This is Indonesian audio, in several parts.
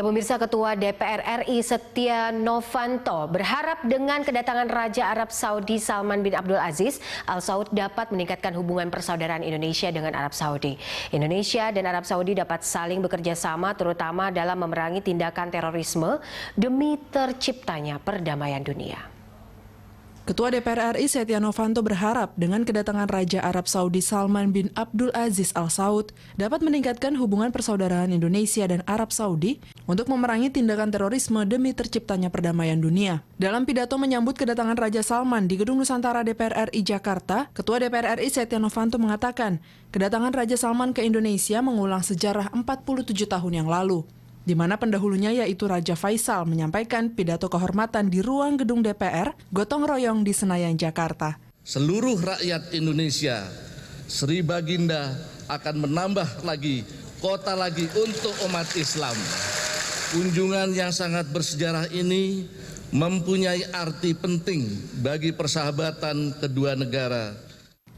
Nah, pemirsa Ketua DPR RI Setia Novanto berharap dengan kedatangan Raja Arab Saudi Salman bin Abdul Aziz, Al Saud dapat meningkatkan hubungan persaudaraan Indonesia dengan Arab Saudi. Indonesia dan Arab Saudi dapat saling bekerja sama terutama dalam memerangi tindakan terorisme demi terciptanya perdamaian dunia. Ketua DPR RI Setia Novanto berharap dengan kedatangan Raja Arab Saudi Salman bin Abdul Aziz Al Saud dapat meningkatkan hubungan persaudaraan Indonesia dan Arab Saudi untuk memerangi tindakan terorisme demi terciptanya perdamaian dunia. Dalam pidato menyambut kedatangan Raja Salman di Gedung Nusantara DPR RI Jakarta, Ketua DPR RI Setia Novanto mengatakan, kedatangan Raja Salman ke Indonesia mengulang sejarah 47 tahun yang lalu di mana pendahulunya yaitu Raja Faisal menyampaikan pidato kehormatan di ruang gedung DPR Gotong Royong di Senayan, Jakarta. Seluruh rakyat Indonesia, Sri Baginda akan menambah lagi kota lagi untuk umat Islam. Kunjungan yang sangat bersejarah ini mempunyai arti penting bagi persahabatan kedua negara.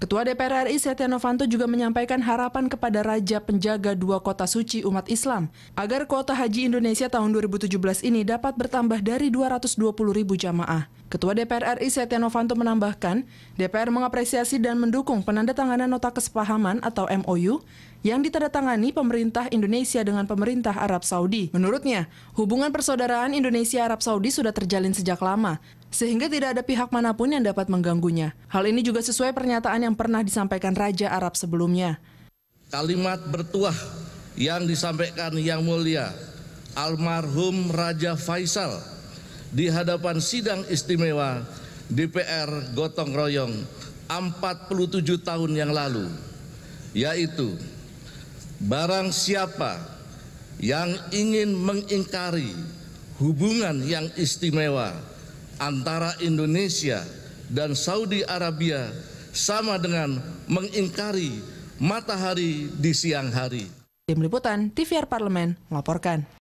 Ketua DPR RI Setia Novanto juga menyampaikan harapan kepada Raja Penjaga dua kota suci umat Islam agar kuota haji Indonesia tahun 2017 ini dapat bertambah dari 220 ribu jamaah. Ketua DPR RI Setia Novanto menambahkan, DPR mengapresiasi dan mendukung penandatanganan nota kesepahaman atau MOU yang ditandatangani pemerintah Indonesia dengan pemerintah Arab Saudi. Menurutnya, hubungan persaudaraan Indonesia-Arab Saudi sudah terjalin sejak lama, sehingga tidak ada pihak manapun yang dapat mengganggunya. Hal ini juga sesuai pernyataan yang yang pernah disampaikan Raja Arab sebelumnya. Kalimat bertuah yang disampaikan Yang Mulia almarhum Raja Faisal di hadapan sidang istimewa DPR Gotong Royong 47 tahun yang lalu, yaitu barang siapa yang ingin mengingkari hubungan yang istimewa antara Indonesia dan Saudi Arabia sama dengan mengingkari matahari di siang hari. Tim Liputan, TVR Parlemen melaporkan.